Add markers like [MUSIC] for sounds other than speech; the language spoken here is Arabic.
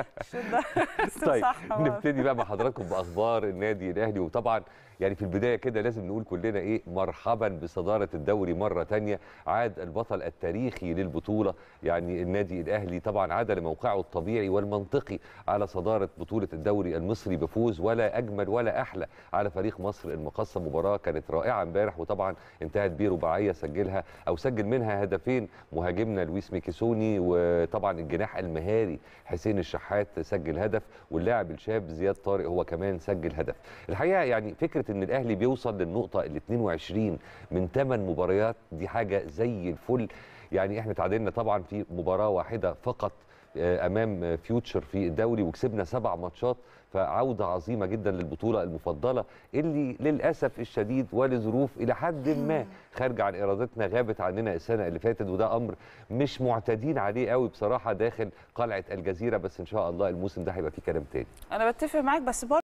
[LAUGHS] طيب نبتدي بقى مع حضراتكم باخبار النادي الاهلي وطبعا يعني في البدايه كده لازم نقول كلنا ايه مرحبا بصداره الدوري مره ثانيه عاد البطل التاريخي للبطوله يعني النادي الاهلي طبعا عاد لموقعه الطبيعي والمنطقي على صداره بطوله الدوري المصري بفوز ولا اجمل ولا احلى على فريق مصر المقصه مباراه كانت رائعه امبارح وطبعا انتهت برباعيه سجلها او سجل منها هدفين مهاجمنا لويس ميكيسوني وطبعا الجناح المهاري حسين الشحات شحات سجل هدف واللاعب الشاب زياد طارق هو كمان سجل هدف الحقيقه يعني فكره ان الاهلي بيوصل للنقطه ال 22 من 8 مباريات دي حاجه زي الفل يعني احنا تعادلنا طبعا في مباراه واحده فقط آه، امام فيوتشر في الدوري وكسبنا سبع ماتشات فعوده عظيمه جدا للبطوله المفضله اللي للاسف الشديد ولظروف الى حد ما خارجه عن ارادتنا غابت عننا السنه اللي فاتت وده امر مش معتادين عليه قوي بصراحه داخل قلعه الجزيره بس ان شاء الله الموسم ده هيبقى فيه كلام تاني انا بتفق معاك بس